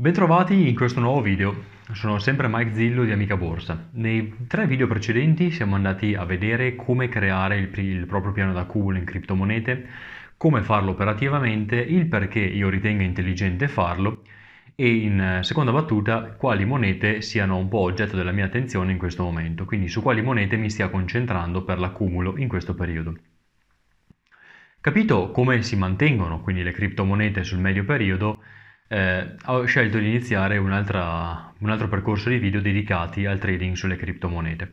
Bentrovati in questo nuovo video, sono sempre Mike Zillo di Amica Borsa. Nei tre video precedenti siamo andati a vedere come creare il, il proprio piano d'accumulo in criptomonete, come farlo operativamente, il perché io ritengo intelligente farlo e in eh, seconda battuta quali monete siano un po' oggetto della mia attenzione in questo momento, quindi su quali monete mi stia concentrando per l'accumulo in questo periodo. Capito come si mantengono quindi le criptomonete sul medio periodo, eh, ho scelto di iniziare un altro percorso di video dedicati al trading sulle criptomonete.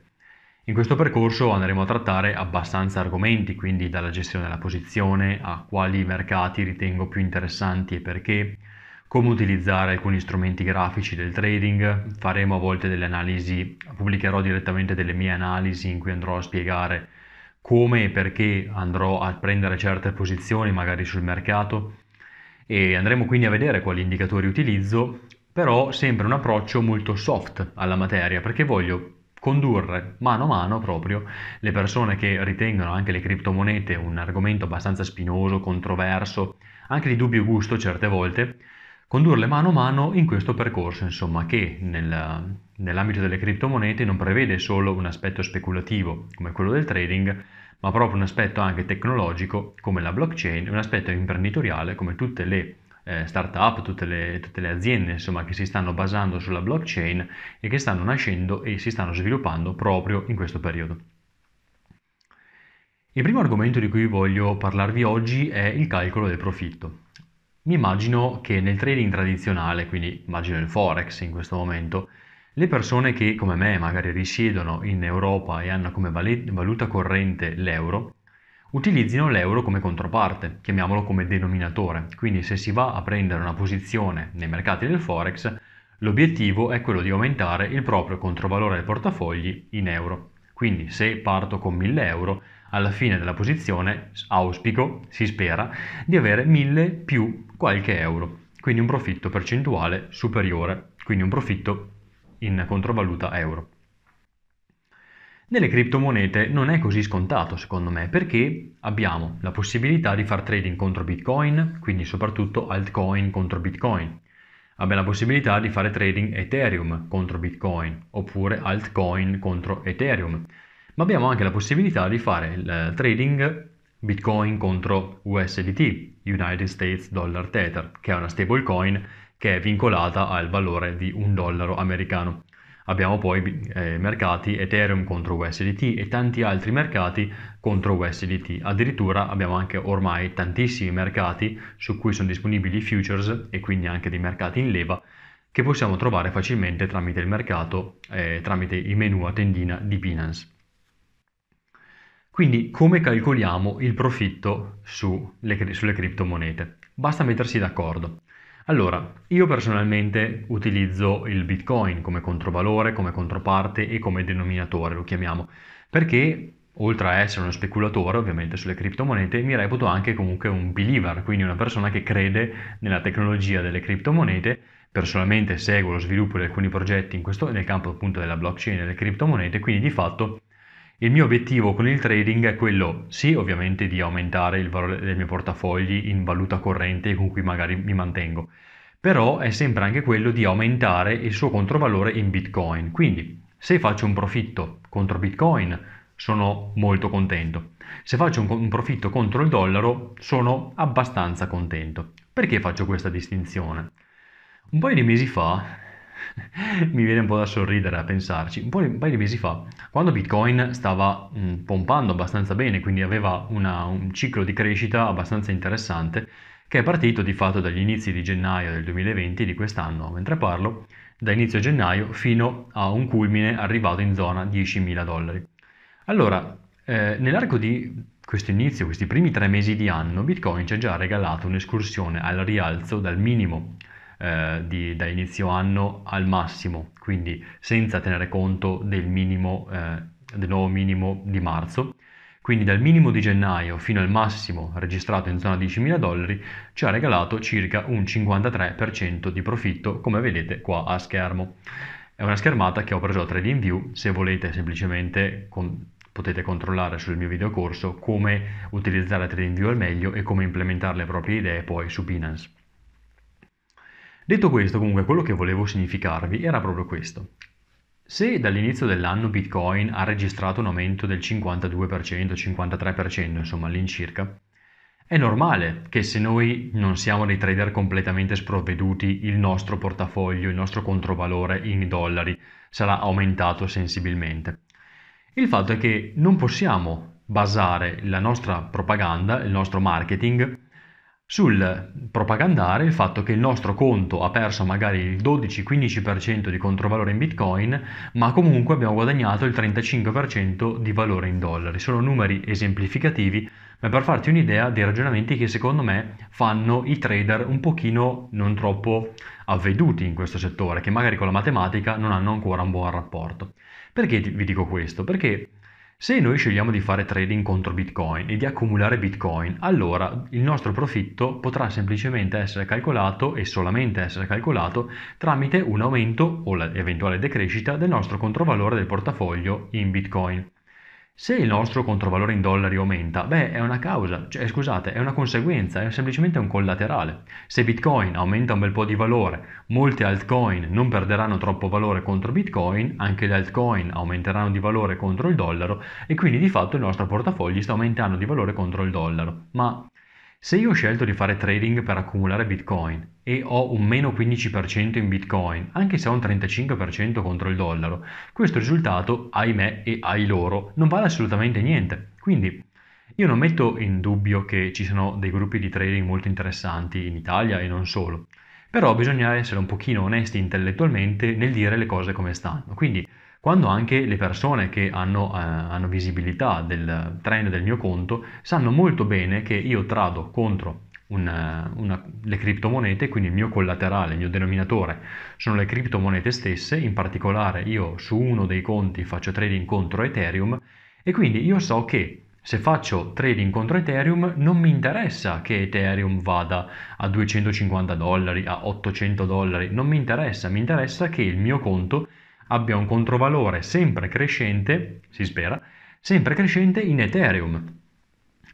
In questo percorso andremo a trattare abbastanza argomenti, quindi dalla gestione della posizione a quali mercati ritengo più interessanti e perché, come utilizzare alcuni strumenti grafici del trading, faremo a volte delle analisi, pubblicherò direttamente delle mie analisi in cui andrò a spiegare come e perché andrò a prendere certe posizioni magari sul mercato e andremo quindi a vedere quali indicatori utilizzo, però sempre un approccio molto soft alla materia perché voglio condurre mano a mano proprio le persone che ritengono anche le criptomonete un argomento abbastanza spinoso, controverso, anche di dubbio gusto certe volte, condurle mano a mano in questo percorso, insomma, che nel, nell'ambito delle criptomonete non prevede solo un aspetto speculativo come quello del trading, ma proprio un aspetto anche tecnologico come la blockchain e un aspetto imprenditoriale come tutte le eh, start-up, tutte le, tutte le aziende insomma, che si stanno basando sulla blockchain e che stanno nascendo e si stanno sviluppando proprio in questo periodo. Il primo argomento di cui voglio parlarvi oggi è il calcolo del profitto. Mi immagino che nel trading tradizionale, quindi immagino il forex in questo momento, le persone che, come me, magari risiedono in Europa e hanno come valuta corrente l'euro, utilizzino l'euro come controparte, chiamiamolo come denominatore. Quindi se si va a prendere una posizione nei mercati del Forex, l'obiettivo è quello di aumentare il proprio controvalore del portafogli in euro. Quindi se parto con 1000 euro, alla fine della posizione auspico, si spera, di avere 1000 più qualche euro. Quindi un profitto percentuale superiore, quindi un profitto in controvaluta euro. Nelle criptomonete non è così scontato secondo me perché abbiamo la possibilità di fare trading contro Bitcoin, quindi soprattutto altcoin contro Bitcoin. Abbiamo la possibilità di fare trading Ethereum contro Bitcoin oppure altcoin contro Ethereum. Ma abbiamo anche la possibilità di fare il eh, trading Bitcoin contro USDT, United States Dollar Tether, che è una stablecoin che è vincolata al valore di un dollaro americano. Abbiamo poi eh, mercati Ethereum contro USDT e tanti altri mercati contro USDT. Addirittura abbiamo anche ormai tantissimi mercati su cui sono disponibili futures e quindi anche dei mercati in leva che possiamo trovare facilmente tramite il mercato, eh, tramite il menu a tendina di Binance. Quindi come calcoliamo il profitto sulle, sulle criptomonete? Basta mettersi d'accordo. Allora, io personalmente utilizzo il Bitcoin come controvalore, come controparte e come denominatore, lo chiamiamo, perché oltre a essere uno speculatore ovviamente sulle criptomonete, mi reputo anche comunque un believer, quindi una persona che crede nella tecnologia delle criptomonete. Personalmente seguo lo sviluppo di alcuni progetti questo, nel campo appunto della blockchain e delle criptomonete, quindi di fatto il mio obiettivo con il trading è quello, sì, ovviamente di aumentare il valore dei miei portafogli in valuta corrente con cui magari mi mantengo, però è sempre anche quello di aumentare il suo controvalore in Bitcoin. Quindi, se faccio un profitto contro Bitcoin, sono molto contento. Se faccio un, un profitto contro il dollaro, sono abbastanza contento. Perché faccio questa distinzione? Un paio di mesi fa mi viene un po' da sorridere a pensarci. Un, di, un paio di mesi fa, quando Bitcoin stava mh, mm, pompando abbastanza bene, quindi aveva una, un ciclo di crescita abbastanza interessante, che è partito di fatto dagli inizi di gennaio del 2020, di quest'anno mentre parlo, da inizio gennaio fino a un culmine arrivato in zona 10.000 dollari. Allora, eh, nell'arco di questo inizio, questi primi tre mesi di anno, Bitcoin ci ha già regalato un'escursione al rialzo dal minimo eh, di, da inizio anno al massimo, quindi senza tenere conto del, minimo, eh, del nuovo minimo di marzo. Quindi dal minimo di gennaio fino al massimo registrato in zona 10.000 dollari ci ha regalato circa un 53% di profitto come vedete qua a schermo. È una schermata che ho preso a View, se volete semplicemente con, potete controllare sul mio video corso come utilizzare View al meglio e come implementare le proprie idee poi su Binance. Detto questo, comunque, quello che volevo significarvi era proprio questo. Se dall'inizio dell'anno Bitcoin ha registrato un aumento del 52%, 53%, insomma all'incirca, è normale che se noi non siamo dei trader completamente sprovveduti, il nostro portafoglio, il nostro controvalore in dollari sarà aumentato sensibilmente. Il fatto è che non possiamo basare la nostra propaganda, il nostro marketing sul propagandare il fatto che il nostro conto ha perso magari il 12-15% di controvalore in bitcoin, ma comunque abbiamo guadagnato il 35% di valore in dollari. Sono numeri esemplificativi, ma per farti un'idea dei ragionamenti che secondo me fanno i trader un pochino non troppo avveduti in questo settore, che magari con la matematica non hanno ancora un buon rapporto. Perché vi dico questo? Perché se noi scegliamo di fare trading contro Bitcoin e di accumulare Bitcoin, allora il nostro profitto potrà semplicemente essere calcolato e solamente essere calcolato tramite un aumento o l'eventuale decrescita del nostro controvalore del portafoglio in Bitcoin. Se il nostro controvalore in dollari aumenta, beh, è una causa, cioè, scusate, è una conseguenza, è semplicemente un collaterale. Se Bitcoin aumenta un bel po' di valore, molte altcoin non perderanno troppo valore contro Bitcoin, anche le altcoin aumenteranno di valore contro il dollaro e quindi di fatto il nostro portafoglio sta aumentando di valore contro il dollaro. Ma se io ho scelto di fare trading per accumulare Bitcoin e ho un meno 15% in Bitcoin, anche se ho un 35% contro il dollaro, questo risultato, ahimè e ai loro, non vale assolutamente niente. Quindi io non metto in dubbio che ci sono dei gruppi di trading molto interessanti in Italia e non solo, però bisogna essere un pochino onesti intellettualmente nel dire le cose come stanno. Quindi quando anche le persone che hanno, eh, hanno visibilità del trend del mio conto sanno molto bene che io trado contro una, eh, una, le criptomonete, quindi il mio collaterale, il mio denominatore sono le criptomonete stesse, in particolare io su uno dei conti faccio trading contro Ethereum e quindi io so che se faccio trading contro Ethereum non mi interessa che Ethereum vada a 250 dollari, a 800 dollari, non mi interessa, mi interessa che il mio conto abbia un controvalore sempre crescente, si spera, sempre crescente in Ethereum.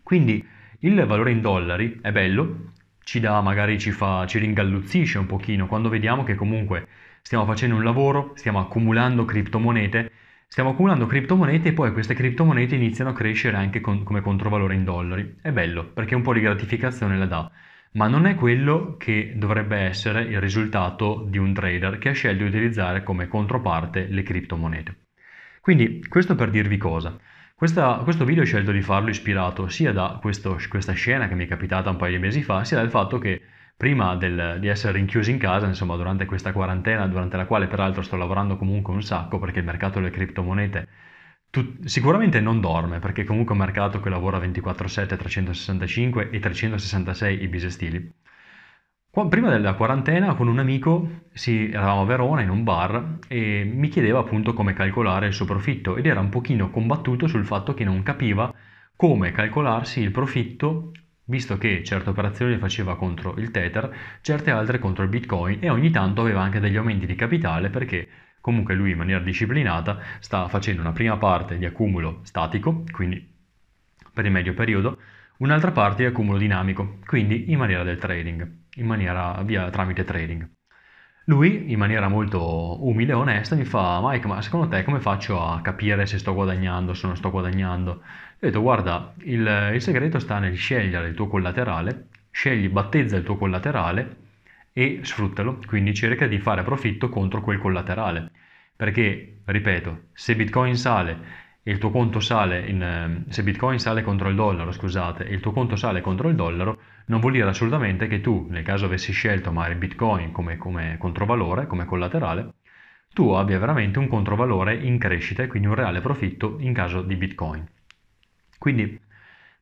Quindi il valore in dollari è bello, ci dà, magari ci, fa, ci ringalluzzisce un pochino quando vediamo che comunque stiamo facendo un lavoro, stiamo accumulando criptomonete, stiamo accumulando criptomonete e poi queste criptomonete iniziano a crescere anche con, come controvalore in dollari. È bello perché un po' di gratificazione la dà ma non è quello che dovrebbe essere il risultato di un trader che ha scelto di utilizzare come controparte le criptomonete. Quindi questo per dirvi cosa. Questa, questo video ho scelto di farlo ispirato sia da questo, questa scena che mi è capitata un paio di mesi fa, sia dal fatto che prima del, di essere rinchiusi in casa, insomma durante questa quarantena, durante la quale peraltro sto lavorando comunque un sacco perché il mercato delle criptomonete tu, sicuramente non dorme, perché comunque è un mercato che lavora 24/7, 365 e 366 i bisestili. prima della quarantena con un amico sì, eravamo a Verona in un bar e mi chiedeva appunto come calcolare il suo profitto ed era un pochino combattuto sul fatto che non capiva come calcolarsi il profitto visto che certe operazioni le faceva contro il Tether, certe altre contro il Bitcoin e ogni tanto aveva anche degli aumenti di capitale perché Comunque lui in maniera disciplinata sta facendo una prima parte di accumulo statico, quindi per il medio periodo, un'altra parte di accumulo dinamico, quindi in maniera del trading, in maniera via tramite trading. Lui, in maniera molto umile e onesta, mi fa: Mike, ecco, ma secondo te come faccio a capire se sto guadagnando, se non sto guadagnando? Io ho detto: Guarda, il, il segreto sta nel scegliere il tuo collaterale, scegli, battezza il tuo collaterale e sfruttalo, quindi cerca di fare profitto contro quel collaterale. Perché, ripeto, se Bitcoin sale e il tuo conto sale in, ehm, se Bitcoin sale contro il dollaro, scusate, e il tuo conto sale contro il dollaro, non vuol dire assolutamente che tu, nel caso avessi scelto magari Bitcoin come, come controvalore, come collaterale, tu abbia veramente un controvalore in crescita e quindi un reale profitto in caso di Bitcoin. Quindi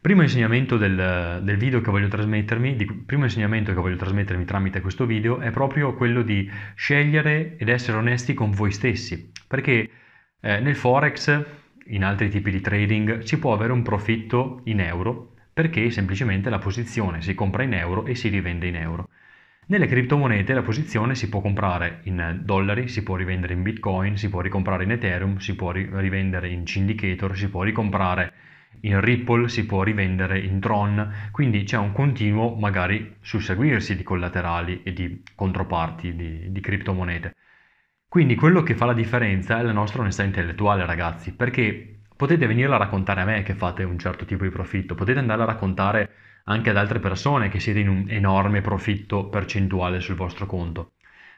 Primo insegnamento del, del, video che voglio trasmettermi, di, primo insegnamento che voglio trasmettermi tramite questo video è proprio quello di scegliere ed essere onesti con voi stessi, perché eh, nel forex, in altri tipi di trading, si può avere un profitto in euro perché semplicemente la posizione si compra in euro e si rivende in euro. Nelle criptomonete la posizione si può comprare in dollari, si può rivendere in bitcoin, si può ricomprare in ethereum, si può rivendere in syndicator, si può ricomprare in Ripple si può rivendere in Tron, quindi c'è un continuo magari susseguirsi di collaterali e di controparti di, di criptomonete. Quindi quello che fa la differenza è la nostra onestà intellettuale, ragazzi, perché potete venirla a raccontare a me che fate un certo tipo di profitto, potete andare a raccontare anche ad altre persone che siete in un enorme profitto percentuale sul vostro conto.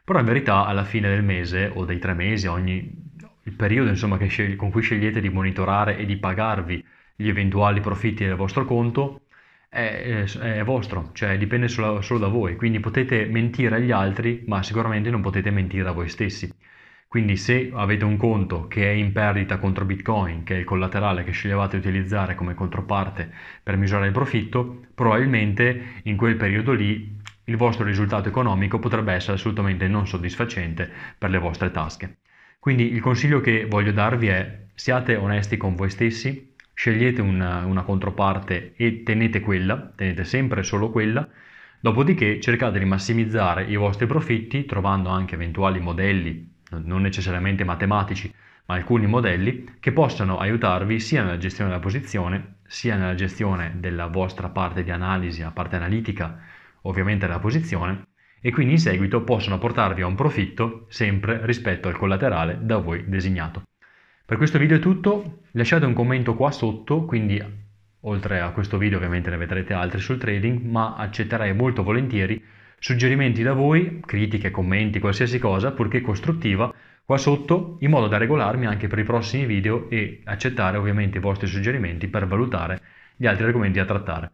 Però in verità alla fine del mese o dei tre mesi, ogni il periodo insomma, scegli, con cui scegliete di monitorare e di pagarvi gli eventuali profitti del vostro conto è, è, eh, è vostro, cioè dipende solo, solo da voi, quindi potete mentire agli altri, ma sicuramente non potete mentire a voi stessi. Quindi se avete un conto che è in perdita contro Bitcoin, che è il collaterale che sceglievate di utilizzare come controparte per misurare il profitto, probabilmente in quel periodo lì il vostro risultato economico potrebbe essere assolutamente non soddisfacente per le vostre tasche. Quindi il consiglio che voglio darvi è siate onesti con voi stessi, scegliete una, una controparte e tenete quella, tenete sempre solo quella, dopodiché cercate di massimizzare i vostri profitti trovando anche eventuali modelli, non necessariamente matematici, ma alcuni modelli che possano aiutarvi sia nella gestione della posizione, sia nella gestione della vostra parte di analisi, la parte analitica, ovviamente della posizione, e quindi in seguito possono portarvi a un profitto sempre rispetto al collaterale da voi designato. Per questo video è tutto, lasciate un commento qua sotto, quindi oltre a questo video ovviamente ne vedrete altri sul trading, ma accetterei molto volentieri suggerimenti da voi, critiche, commenti, qualsiasi cosa, purché costruttiva, qua sotto, in modo da regolarmi anche per i prossimi video e accettare ovviamente i vostri suggerimenti per valutare gli altri argomenti da trattare.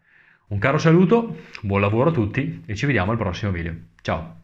Un caro saluto, buon lavoro a tutti e ci vediamo al prossimo video. Ciao!